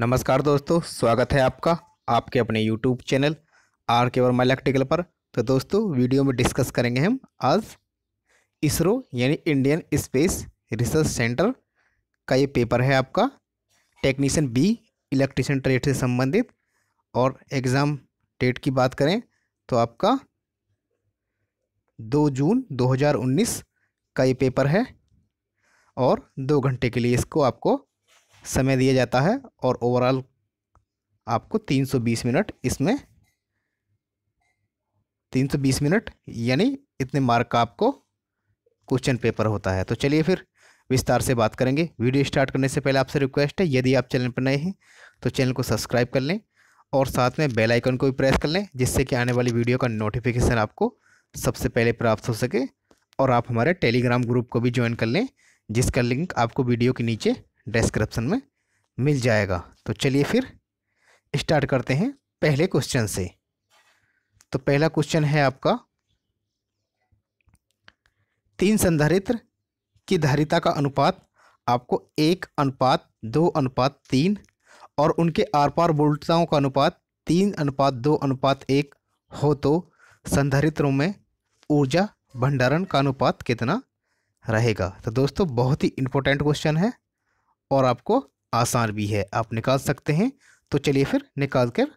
नमस्कार दोस्तों स्वागत है आपका आपके अपने यूट्यूब चैनल आर के वर्मा इलेक्ट्रिकल पर तो दोस्तों वीडियो में डिस्कस करेंगे हम आज इसरो यानी इंडियन स्पेस रिसर्च सेंटर का ये पेपर है आपका टेक्नीशियन बी इलेक्ट्रिशियन ट्रेड से संबंधित और एग्ज़ाम डेट की बात करें तो आपका दो जून 2019 का ये पेपर है और दो घंटे के लिए इसको आपको समय दिया जाता है और ओवरऑल आपको 320 मिनट इसमें 320 मिनट यानी इतने मार्क का आपको क्वेश्चन पेपर होता है तो चलिए फिर विस्तार से बात करेंगे वीडियो स्टार्ट करने से पहले आपसे रिक्वेस्ट है यदि आप चैनल पर नए हैं तो चैनल को सब्सक्राइब कर लें और साथ में बेल आइकन को भी प्रेस कर लें जिससे कि आने वाली वीडियो का नोटिफिकेशन आपको सबसे पहले प्राप्त हो सके और आप हमारे टेलीग्राम ग्रुप को भी ज्वाइन कर लें जिसका लिंक आपको वीडियो के नीचे डिस्क्रिप्शन में मिल जाएगा तो चलिए फिर स्टार्ट करते हैं पहले क्वेश्चन से तो पहला क्वेश्चन है आपका तीन संधारित्र की धारिता का अनुपात आपको एक अनुपात दो अनुपात तीन और उनके आर पार वोल्टताओं का अनुपात तीन अनुपात दो अनुपात एक हो तो संधारित्रों में ऊर्जा भंडारण का अनुपात कितना रहेगा तो दोस्तों बहुत ही इंपॉर्टेंट क्वेश्चन है और आपको आसान भी है आप निकाल सकते हैं तो चलिए फिर निकाल कर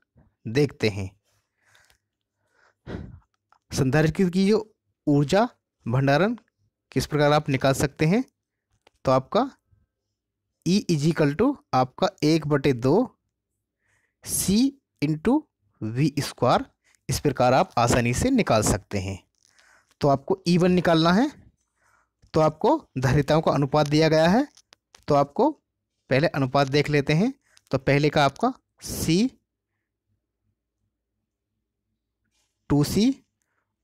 देखते हैं संधारित्र की जो ऊर्जा भंडारण किस प्रकार आप निकाल सकते हैं तो आपका ई इजिकल टू आपका एक बटे दो सी इंटू वी स्क्वायर इस प्रकार आप आसानी से निकाल सकते हैं तो आपको ई e वन निकालना है तो आपको धारिताओं का अनुपात दिया गया है तो आपको पहले अनुपात देख लेते हैं तो पहले का आपका C टू सी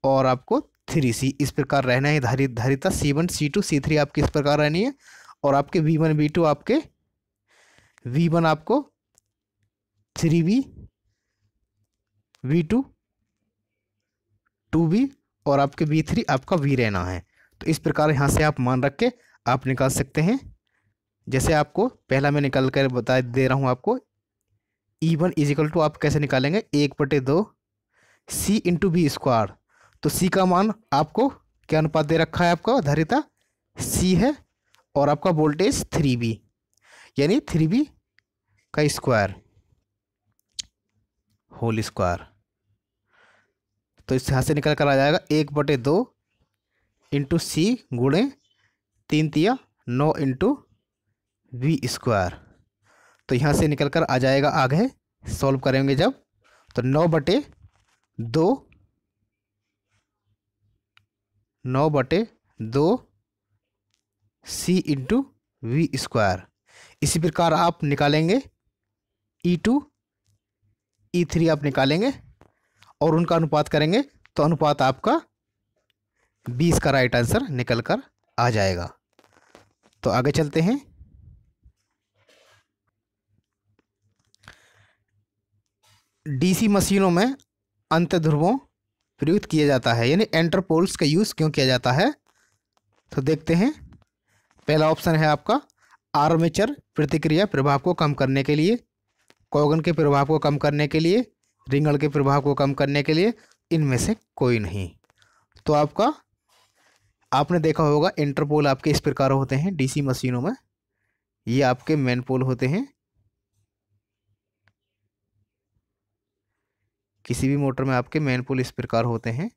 और आपको थ्री सी इस प्रकार रहना है धारित धारिता C one C two C three आपकी इस प्रकार रहनी है और आपके वी वन वी टू आपके वी वन आपको three B V two two B और आपके वी थ्री आपका वी रहना है तो इस प्रकार यहाँ से आप मान रख के आप निकाल सकते हैं जैसे आपको पहला मैं निकाल कर बता दे रहा हूँ आपको E one is equal to आप कैसे निकालेंगे एक बटे दो सी इंटू बी स्क्वायर तो सी का मान आपको क्या अनुपात दे रखा है आपका धारिता सी है और आपका वोल्टेज थ्री बी यानी थ्री बी का स्क्वायर होल स्क्वायर तो इस यहाँ से निकल कर आ जाएगा एक बटे दो इंटू सी गुणे तीन तिया नौ इंटू वी स्क्वायर तो यहाँ से निकल कर आ जाएगा आगे सॉल्व करेंगे जब तो नौ बटे दो नौ बटे दो सी इंटू वी स्क्वायर इसी प्रकार आप निकालेंगे ई टू ई थ्री आप निकालेंगे और उनका अनुपात करेंगे तो अनुपात आपका बीस का राइट आंसर निकल कर आ जाएगा तो आगे चलते हैं डीसी मशीनों में अंत ध्रुवों प्रयुक्त किया जाता है यानी एंटरपोल्स का यूज़ क्यों किया जाता है तो देखते हैं पहला ऑप्शन है आपका आर्मेचर प्रतिक्रिया प्रभाव को कम करने के लिए कॉगन के प्रभाव को कम करने के लिए रिंगण के प्रभाव को कम करने के लिए इनमें से कोई नहीं तो आपका आपने देखा होगा इंटरपोल आपके इस प्रकार होते हैं डीसी मशीनों में ये आपके मेन पोल होते हैं किसी भी मोटर में आपके मेन पुल इस प्रकार होते हैं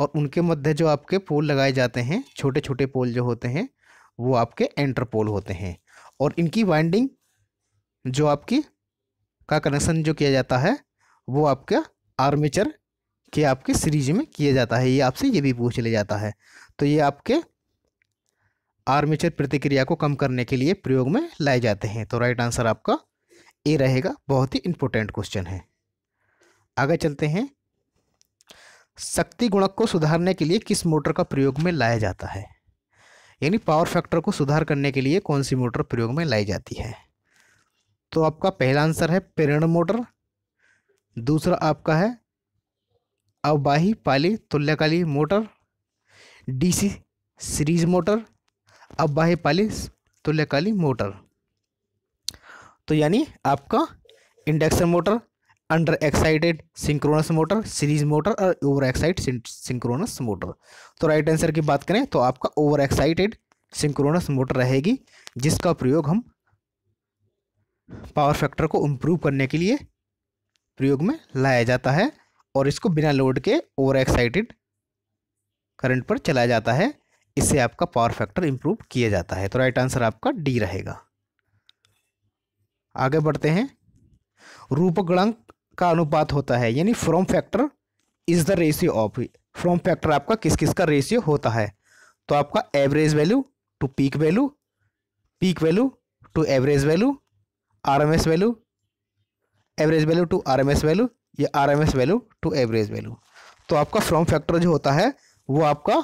और उनके मध्य जो आपके पोल लगाए जाते हैं छोटे छोटे पोल जो होते हैं वो आपके एंटर पोल होते हैं और इनकी वाइंडिंग जो आपकी का कनेक्शन जो किया जाता है वो आपके आर्मेचर के आपके सीरीज में किया जाता है ये आपसे ये भी पूछ लिया जाता है तो ये आपके आर्मेचर प्रतिक्रिया को कम करने के लिए प्रयोग में लाए जाते हैं तो राइट आंसर आपका ए रहेगा बहुत ही इंपॉर्टेंट क्वेश्चन है आगे चलते हैं शक्ति गुणक को सुधारने के लिए किस मोटर का प्रयोग में लाया जाता है यानी पावर फैक्टर को सुधार करने के लिए कौन सी मोटर प्रयोग में लाई जाती है तो आपका पहला आंसर है प्रेरण मोटर दूसरा आपका है अवबाही पाली तुल्यकाली मोटर डीसी सीरीज मोटर अब बाह्य पालिस तुल्यकाली तो मोटर तो यानी आपका induction motor under excited synchronous motor series motor और ओवर एक्साइट सिंक्रोनस मोटर तो राइट आंसर की बात करें तो आपका ओवर एक्साइटेड सिंक्रोनस मोटर रहेगी जिसका प्रयोग हम पावर फैक्टर को इम्प्रूव करने के लिए प्रयोग में लाया जाता है और इसको बिना लोड के ओवर एक्साइटेड करंट पर चलाया जाता है इससे आपका पावर फैक्टर इंप्रूव किया जाता है तो राइट आंसर आपका डी रहेगा आगे बढ़ते हैं रूपक गणांक का अनुपात होता है यानी form factor is the ratio of form factor आपका किस किस का रेशियो होता है तो आपका average value to peak value peak value to average value RMS value average value to RMS value या RMS value to average value तो आपका फ्रॉम फैक्टर जो होता है वो आपका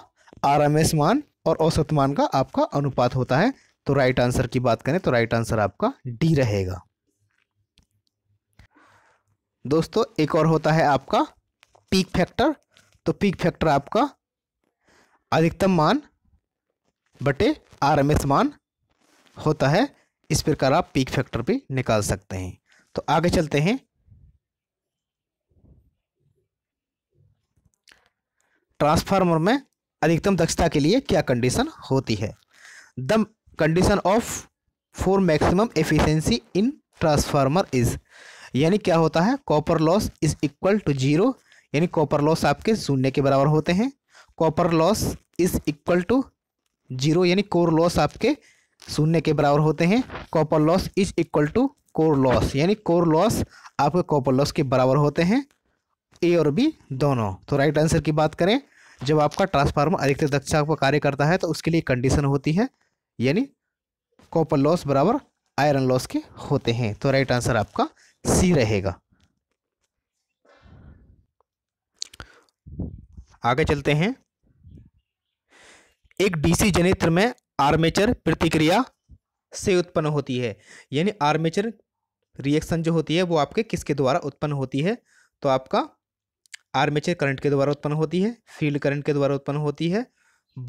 एस मान और औसत मान का आपका अनुपात होता है तो राइट आंसर की बात करें तो राइट आंसर आपका डी रहेगा दोस्तों एक और होता है आपका पीक फैक्टर तो पीक फैक्टर आपका अधिकतम मान बटे एस मान होता है इस प्रकार आप पीक फैक्टर भी निकाल सकते हैं तो आगे चलते हैं ट्रांसफार्मर में अधिकतम दक्षता के लिए क्या कंडीशन होती है the condition of for maximum efficiency in transformer is यानी क्या होता है copper loss is equal to zero यानी कॉपर लॉस आपके शून्य के बराबर होते हैं copper loss is equal to zero यानी कोर लॉस आपके शून्य के बराबर होते हैं copper loss is equal to core loss यानी कोर लॉस आपके कॉपर लॉस के बराबर होते हैं ए और बी दोनों तो राइट आंसर की बात करें जब आपका ट्रांसफार्मर अधिकतर दक्षता पर कार्य करता है तो उसके लिए कंडीशन होती है यानी कॉपर लॉस बराबर आयरन लॉस के होते हैं तो राइट आंसर आपका सी रहेगा आगे चलते हैं एक डीसी जनित्र में आर्मेचर प्रतिक्रिया से उत्पन्न होती है यानी आर्मेचर रिएक्शन जो होती है वो आपके किसके द्वारा उत्पन्न होती है तो आपका आर्मेचर करंट के द्वारा उत्पन्न होती है फील्ड करंट के द्वारा उत्पन्न होती है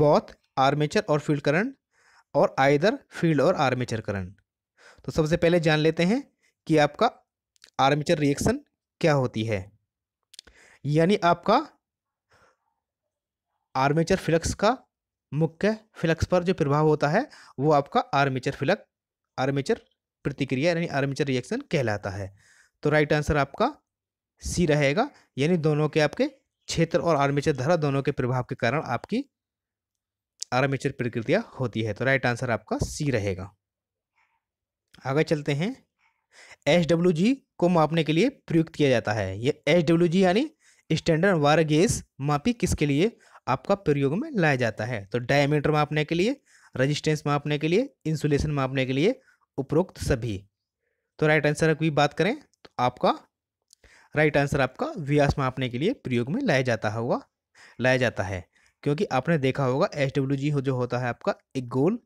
बॉथ आर्मेचर और फील्ड करंट और आइदर फील्ड और आर्मेचर करंट तो सबसे पहले जान लेते हैं कि आपका आर्मेचर रिएक्शन क्या होती है यानी आपका आर्मेचर फ्लक्स का मुख्य फ्लक्स पर जो प्रभाव होता है वो आपका आर्मेचर फ्लक्स आर्मेचर प्रतिक्रिया यानी आर्मेचर रिएक्शन कहलाता है तो राइट आंसर आपका सी रहेगा यानी दोनों के आपके क्षेत्र और आर्मेचर धारा दोनों के प्रभाव के कारण आपकी आर्मेचर प्रक्रिया होती है तो राइट आंसर आपका सी रहेगा आगे चलते हैं एच डब्ल्यू जी को मापने के लिए प्रयुक्त किया जाता है ये एच डब्ल्यू जी यानी स्टैंडर्ड वार गेज मापी किसके लिए आपका प्रयोग में लाया जाता है तो डायमीटर मापने के लिए रेजिस्टेंस मापने के लिए इंसुलेशन मापने के लिए उपरोक्त सभी तो राइट आंसर की बात करें तो आपका राइट आंसर आपका व्यास मापने के लिए प्रयोग में लाया जाता होगा लाया जाता है क्योंकि आपने देखा होगा एच डब्ल्यू जी जो होता है आपका एक गोल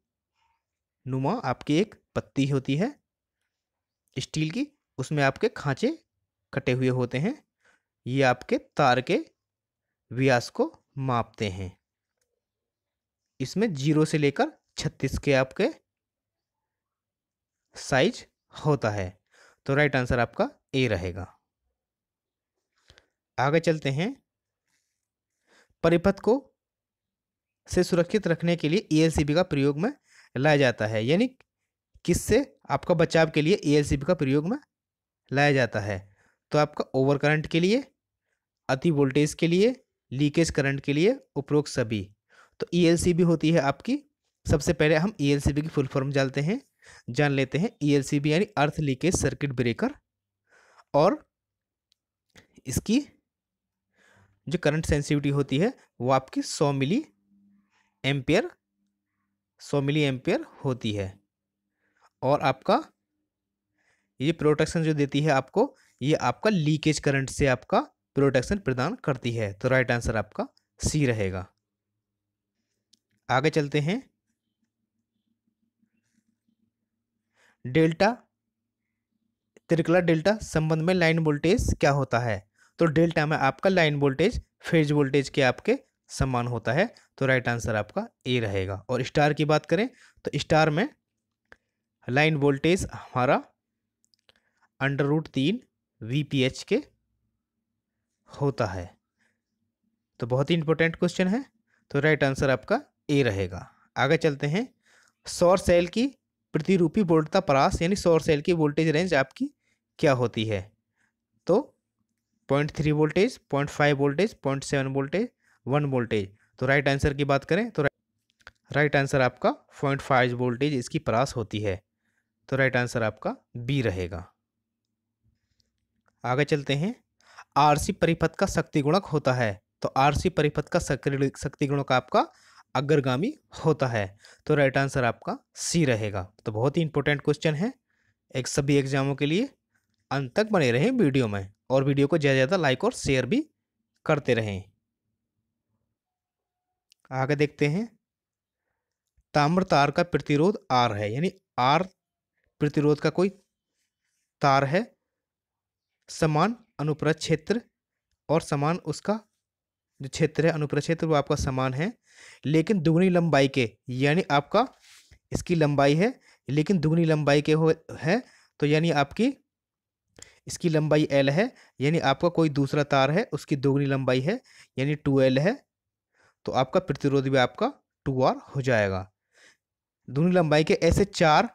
नुमा आपकी एक पत्ती होती है स्टील की उसमें आपके खांचे कटे हुए होते हैं ये आपके तार के व्यास को मापते हैं इसमें जीरो से लेकर छत्तीस के आपके साइज होता है तो राइट आंसर आपका ए रहेगा आगे चलते हैं परिपथ को से सुरक्षित रखने के लिए ए का प्रयोग में लाया जाता है यानी किससे आपका बचाव के लिए ए का प्रयोग में लाया जाता है तो आपका ओवर करंट के लिए अति वोल्टेज के लिए लीकेज करंट के लिए उपरोक्त सभी तो ई होती है आपकी सबसे पहले हम ई की फुल फॉर्म जानते हैं जान लेते हैं ई यानी अर्थ लीकेज सर्किट ब्रेकर और इसकी जो करंट सेंसिटिविटी होती है वो आपकी सौ मिली एम्पियर 100 मिली एम्पियर होती है और आपका ये प्रोटेक्शन जो देती है आपको ये आपका लीकेज करंट से आपका प्रोटेक्शन प्रदान करती है तो राइट आंसर आपका सी रहेगा आगे चलते हैं डेल्टा त्रिकुला डेल्टा संबंध में लाइन वोल्टेज क्या होता है तो डेल्टा में आपका लाइन वोल्टेज फेज वोल्टेज के आपके समान होता है तो राइट आंसर आपका ए रहेगा और स्टार की बात करें तो स्टार में लाइन वोल्टेज हमारा अंडर रूट तीन वी पी एच के होता है तो बहुत ही इंपॉर्टेंट क्वेश्चन है तो राइट आंसर आपका ए रहेगा आगे चलते हैं सौर सेल की प्रतिरूपी वोल्टता परास यानी सौर सेल की वोल्टेज रेंज आपकी क्या होती है तो point three voltage point five voltage point seven voltage one voltage तो राइट आंसर की बात करें तो राइट आंसर आपका पॉइंट फाइव वोल्टेज इसकी परास होती है तो राइट आंसर आपका बी रहेगा आगे चलते हैं आरसी तो परिपथ का शक्ति गुणक होता है तो आरसी परिपथ का शक्ति गुणक आपका अग्रगामी होता है तो राइट आंसर आपका सी रहेगा तो बहुत ही इंपॉर्टेंट क्वेश्चन है एक सभी एग्जामों के लिए अंत तक बने रहें वीडियो में और वीडियो को ज़्यादा ज़्यादा लाइक और शेयर भी करते रहें आगे देखते हैं ताम्र तार का प्रतिरोध आर है यानी आर प्रतिरोध का कोई तार है समान अनुप्रस्थ क्षेत्र और समान उसका जो क्षेत्र है अनुप्रस्थ क्षेत्र वो आपका समान है लेकिन दुगनी लंबाई के यानी आपका इसकी लंबाई है लेकिन दुगनी लंबाई के हो है तो यानी आपकी इसकी लंबाई एल है यानी आपका कोई दूसरा तार है उसकी दोगुनी लंबाई है यानी टू एल है तो आपका प्रतिरोध भी आपका टू आर हो जाएगा दूनी लंबाई के ऐसे चार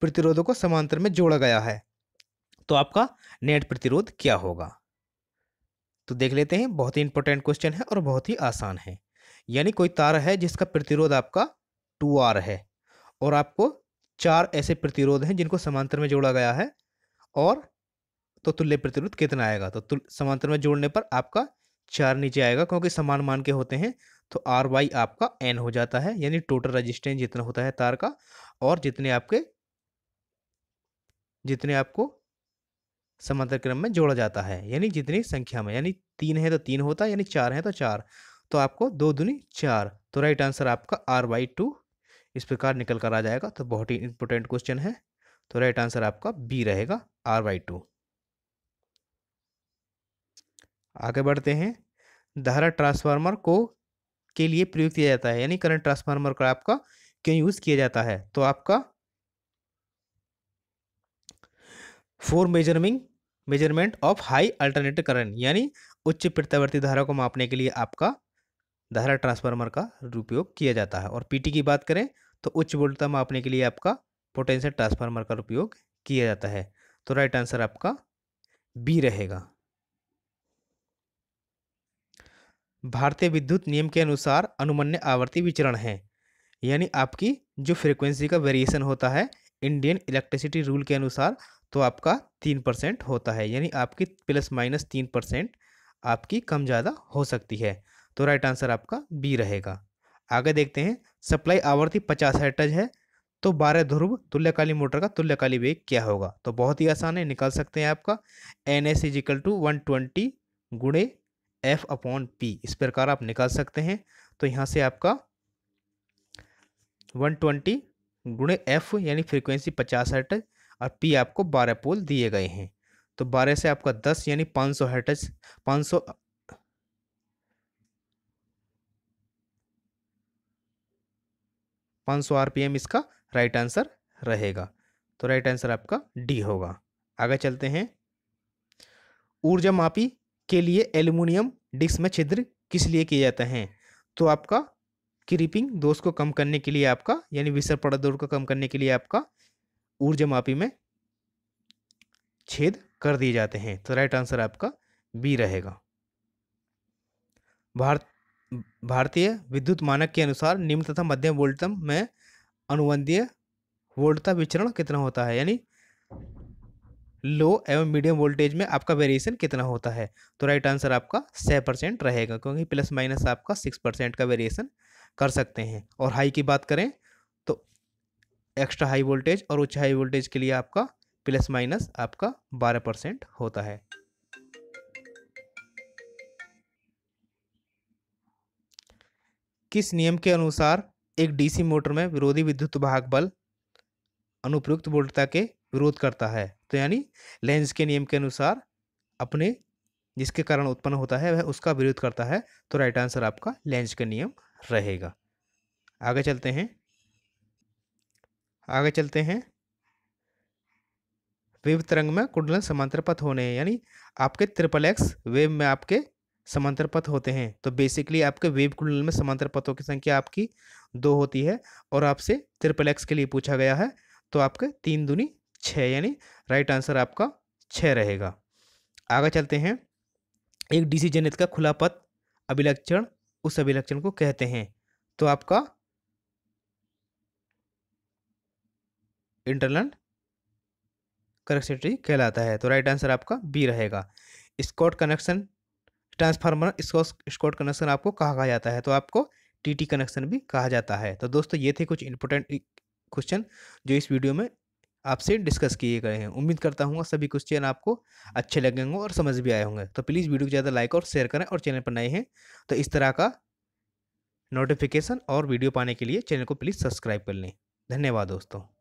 प्रतिरोधों को समांतर में जोड़ा गया है तो आपका नेट प्रतिरोध क्या होगा तो देख लेते हैं बहुत ही इंपॉर्टेंट क्वेश्चन है और बहुत ही आसान है यानी कोई तार है जिसका प्रतिरोध आपका टू आर है और आपको चार ऐसे प्रतिरोध हैं जिनको समांतर में जोड़ा गया है और तो तुल्य प्रतिरोध कितना आएगा तो समांतर में जोड़ने पर आपका चार नीचे आएगा क्योंकि समान मान के होते हैं तो आर वाई आपका एन हो जाता है यानी टोटल रजिस्टेंस जितना होता है तार का और जितने आपके जितने आपको समांतर क्रम में जोड़ा जाता है यानी जितनी संख्या में यानी तीन है तो तीन होता है यानी चार है तो चार तो आपको दो दुनी चार तो राइट आंसर आपका आर वाई टू इस प्रकार निकल कर आ जाएगा तो बहुत ही इंपॉर्टेंट क्वेश्चन है तो राइट आंसर आपका बी रहेगा आर वाई टू आगे बढ़ते हैं धारा ट्रांसफार्मर को के लिए प्रयोग किया जाता है यानी करंट ट्रांसफार्मर का आपका क्यों यूज़ किया जाता है तो आपका for measuring measurement of high alternative current यानी उच्च प्रत्यावर्ती धारा को मापने के लिए आपका धारा ट्रांसफार्मर का उपयोग किया जाता है और पीटी की बात करें तो उच्च वोल्टता मापने के लिए आपका पोटेंशियल ट्रांसफार्मर का उपयोग किया जाता है तो राइट आंसर आपका बी रहेगा भारतीय विद्युत नियम के अनुसार अनुमन्य आवर्ती विचरण है यानी आपकी जो फ्रिक्वेंसी का वेरिएशन होता है इंडियन इलेक्ट्रिसिटी रूल के अनुसार तो आपका तीन परसेंट होता है यानी आपकी प्लस माइनस तीन परसेंट आपकी कम ज़्यादा हो सकती है तो राइट आंसर आपका बी रहेगा आगे देखते हैं सप्लाई आवर्ती पचास हेटज है तो बारह ध्रुव तुल्यकाली मोटर का तुल्यकाली वेग क्या होगा तो बहुत ही आसान है निकाल सकते हैं आपका N S equal to one twenty गुणे एफ अपॉन पी इस प्रकार आप निकाल सकते हैं तो यहाँ से आपका वन ट्वेंटी गुणे एफ यानी फ्रीक्वेंसी पचास हर्टज और पी आपको बारह पोल दिए गए हैं तो बारह से आपका दस यानी 500 सौ हर्टज पाँच सौ पाँच सौ आरपीएम इसका राइट आंसर रहेगा तो राइट आंसर आपका डी होगा आगे चलते हैं ऊर्जा मापी के लिए एल्यूमिनियम डिस्क में छिद्र किस लिए किए जाते हैं तो आपका क्रीपिंग दोष को कम करने के लिए आपका यानी विसर पड़ा दौड़ को कम करने के लिए आपका ऊर्जा मापी में छेद कर दिए जाते हैं तो राइट आंसर आपका बी रहेगा भारत भारतीय विद्युत मानक के अनुसार निम्न तथा मध्यम वोल्टम में अनुबंधीय वोल्टता विचरण कितना होता है यानी लो एवं मीडियम वोल्टेज में आपका वेरिएशन कितना होता है तो राइट आंसर आपका छः परसेंट रहेगा क्योंकि प्लस माइनस आपका सिक्स परसेंट का वेरिएशन कर सकते हैं और हाई की बात करें तो एक्स्ट्रा हाई वोल्टेज और उच्च हाई वोल्टेज के लिए आपका प्लस माइनस आपका बारह परसेंट होता है किस नियम के अनुसार एक डीसी मोटर में विरोधी विद्युत भाग बल अनुप्रयुक्त वोल्टता के विरोध करता है तो यानी लेंस के नियम के अनुसार अपने जिसके कारण उत्पन्न होता है वह उसका विरोध करता है तो राइट आंसर आपका लेंस का नियम रहेगा आगे चलते हैं आगे चलते हैं वेव तरंग में कुंडलन समांतर पथ होने हैं यानी आपके ट्रिपल एक्स वेव में आपके समांतर पथ होते हैं तो बेसिकली आपके वेव कुंडलन में समांतर पथों की संख्या आपकी दो होती है और आपसे ट्रिपल एक्स के लिए पूछा गया है तो आपके तीन दुनी छः यानी राइट आंसर आपका छः रहेगा आगे चलते हैं एक डीसी जनित का खुला पथ अभिलक्षण उस अभिलक्षण को कहते हैं तो आपका इंटरलैंड कनेक्टिविटी कहलाता है तो राइट आंसर आपका बी रहेगा Scott connection transformer Scott connection आपको कहा कहा जाता है तो आपको टीटी कनेक्शन भी कहा जाता है तो दोस्तों ये थे कुछ इंपोर्टेंट क्वेश्चन जो इस वीडियो में आपसे डिस्कस किए गए हैं उम्मीद करता हूँ सभी क्वेश्चन आपको अच्छे लगेंगे और समझ भी आए होंगे तो प्लीज़ वीडियो को ज़्यादा लाइक और शेयर करें और चैनल पर नए हैं तो इस तरह का नोटिफिकेशन और वीडियो पाने के लिए चैनल को प्लीज़ सब्सक्राइब कर लें धन्यवाद दोस्तों